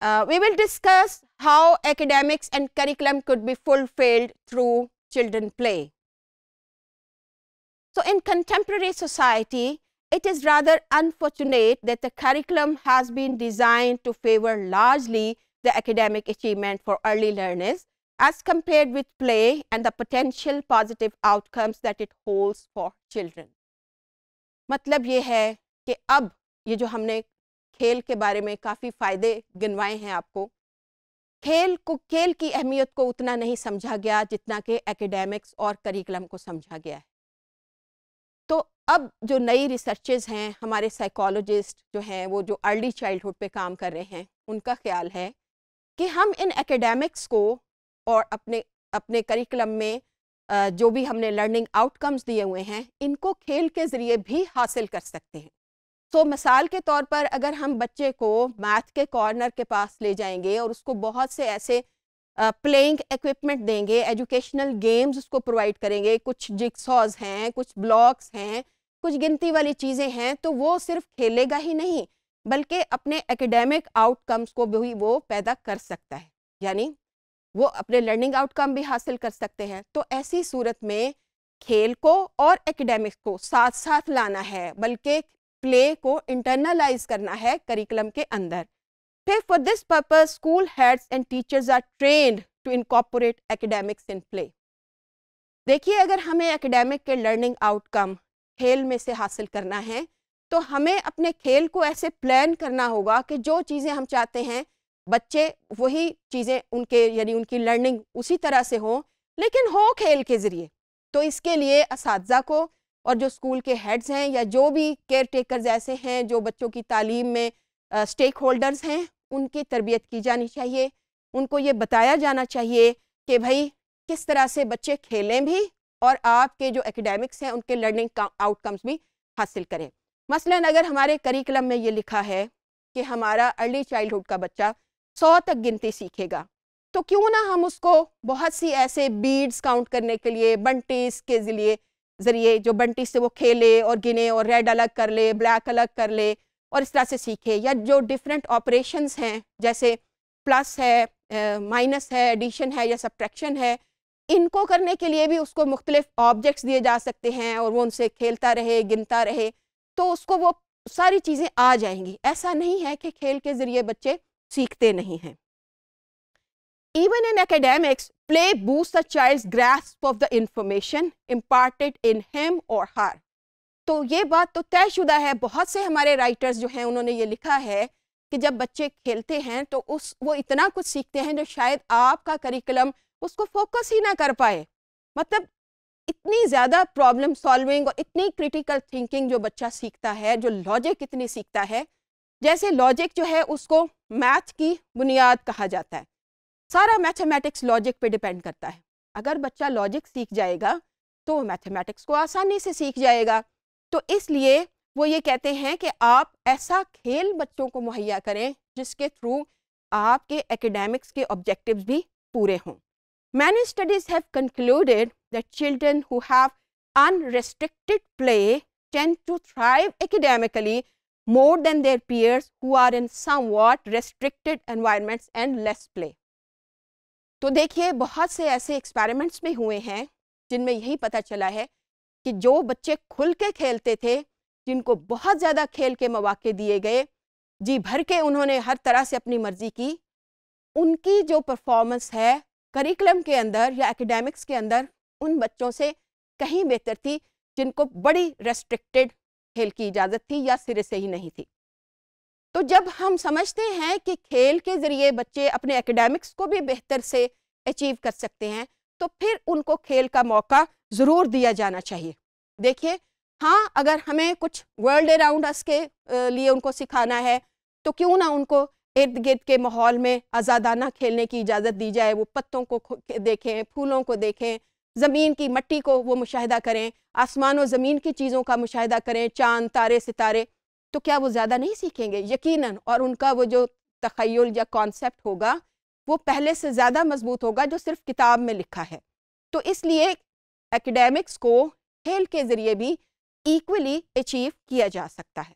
Uh, we will discuss how academics and curriculum could be fulfilled through children play. So, in contemporary society, it is rather unfortunate that the curriculum has been designed to favor largely the academic achievement for early learners as compared with play and the potential positive outcomes that it holds for children. मतलब ये है कि अब ये जो हमने खेल के बारे में काफ़ी फ़ायदे गिनवाए हैं आपको खेल को खेल की अहमियत को उतना नहीं समझा गया जितना कि एकेडमिक्स और करिकुलम को समझा गया है तो अब जो नई रिसर्चेज हैं हमारे साइकोलॉजिस्ट जो हैं वो जो अर्ली चाइल्डहुड पे काम कर रहे हैं उनका ख्याल है कि हम इन एकेडमिक्स को और अपने अपने करिकुलम में जो भी हमने लर्निंग आउटकम्स दिए हुए हैं इनको खेल के ज़रिए भी हासिल कर सकते हैं सो तो so, मिसाल के तौर पर अगर हम बच्चे को मैथ के कॉर्नर के पास ले जाएंगे और उसको बहुत से ऐसे प्लेइंग इक्विपमेंट देंगे एजुकेशनल गेम्स उसको प्रोवाइड करेंगे कुछ जिक्सॉज हैं कुछ ब्लॉक्स हैं कुछ गिनती वाली चीज़ें हैं तो वो सिर्फ खेलेगा ही नहीं बल्कि अपने एकेडमिक आउटकम्स को भी वो पैदा कर सकता है यानी वो अपने लर्निंग आउटकम भी हासिल कर सकते हैं तो ऐसी सूरत में खेल को और एकेडमिक्स को साथ साथ लाना है बल्कि प्ले को इंटरनलाइज करना है करिकुलम के अंदर फिर for this purpose school heads and teachers are trained to incorporate academics in play देखिए अगर हमें एकेडेमिक के लर्निंग आउटकम खेल में से हासिल करना है तो हमें अपने खेल को ऐसे प्लान करना होगा कि जो चीज़ें हम चाहते हैं बच्चे वही चीज़ें उनके यानी उनकी लर्निंग उसी तरह से हो लेकिन हो खेल के ज़रिए तो इसके लिए इस को और जो स्कूल के हेड्स हैं या जो भी केयर टेकर ऐसे हैं जो बच्चों की तालीम में स्टेक होल्डर्स हैं उनकी तरबियत की जानी चाहिए उनको ये बताया जाना चाहिए कि भाई किस तरह से बच्चे खेलें भी और आपके जो एकेडमिक्स हैं उनके लर्निंग आउटकम्स भी हासिल करें मसलन अगर हमारे करिकुलम में ये लिखा है कि हमारा अर्ली चाइल्डहुड का बच्चा सौ तक गिनती सीखेगा तो क्यों ना हम उसको बहुत सी ऐसे बीड्स काउंट करने के लिए बंटीज के लिए ज़रिए जो बंटी से वो खेले और गिने और रेड अलग कर ले ब्लैक अलग कर ले और इस तरह से सीखे या जो डिफरेंट ऑपरेशंस हैं जैसे प्लस है माइनस है एडिशन है या सब्ट्रैक्शन है इनको करने के लिए भी उसको मुख्तलिफ ऑब्जेक्ट्स दिए जा सकते हैं और वो उनसे खेलता रहे गिनता रहे तो उसको वो सारी चीज़ें आ जाएंगी ऐसा नहीं है कि खेल के ज़रिए बच्चे सीखते नहीं हैं even in academics Play boosts the child's grasp of the information imparted in him or her. तो ये बात तो तयशुदा है बहुत से हमारे राइटर्स जो हैं उन्होंने ये लिखा है कि जब बच्चे खेलते हैं तो उस वो इतना कुछ सीखते हैं जो शायद आपका करिकुलम उसको फोकस ही ना कर पाए मतलब इतनी ज़्यादा प्रॉब्लम सॉल्विंग और इतनी क्रिटिकल थिंकिंग जो बच्चा सीखता है जो लॉजिक इतनी सीखता है जैसे लॉजिक जो है उसको मैथ की बुनियाद कहा जाता है सारा मैथमेटिक्स लॉजिक पे डिपेंड करता है अगर बच्चा लॉजिक सीख जाएगा तो मैथमेटिक्स को आसानी से सीख जाएगा तो इसलिए वो ये कहते हैं कि आप ऐसा खेल बच्चों को मुहैया करें जिसके थ्रू आपके एकेडमिक्स के ऑब्जेक्टिव्स भी पूरे हों many studies have concluded that children who have unrestricted play tend to thrive academically more than their peers who are in somewhat restricted environments and less play तो देखिए बहुत से ऐसे एक्सपेरिमेंट्स भी हुए हैं जिनमें यही पता चला है कि जो बच्चे खुल के खेलते थे जिनको बहुत ज़्यादा खेल के मौाक़े दिए गए जी भर के उन्होंने हर तरह से अपनी मर्ज़ी की उनकी जो परफॉर्मेंस है करिकुलम के अंदर या एकेडमिक्स के अंदर उन बच्चों से कहीं बेहतर थी जिनको बड़ी रेस्ट्रिक्टेड खेल की इजाज़त थी या सिरे से ही नहीं थी तो जब हम समझते हैं कि खेल के ज़रिए बच्चे अपने एकेडमिक्स को भी बेहतर से अचीव कर सकते हैं तो फिर उनको खेल का मौका ज़रूर दिया जाना चाहिए देखिए हाँ अगर हमें कुछ वर्ल्ड अराउंड अस के लिए उनको सिखाना है तो क्यों ना उनको इर्द गिर्द के माहौल में आज़ादाना खेलने की इजाज़त दी जाए वो पत्तों को देखें फूलों को देखें ज़मीन की मट्टी को वो मुशाह करें आसमान और ज़मीन की चीज़ों का मुशाह करें चाँद तारे सितारे तो क्या वो ज़्यादा नहीं सीखेंगे यकीनन और उनका वो जो तखयल या कॉन्सेप्ट होगा वो पहले से ज़्यादा मजबूत होगा जो सिर्फ किताब में लिखा है तो इसलिए एकेडमिक्स को खेल के ज़रिए भी इक्वली अचीव किया जा सकता है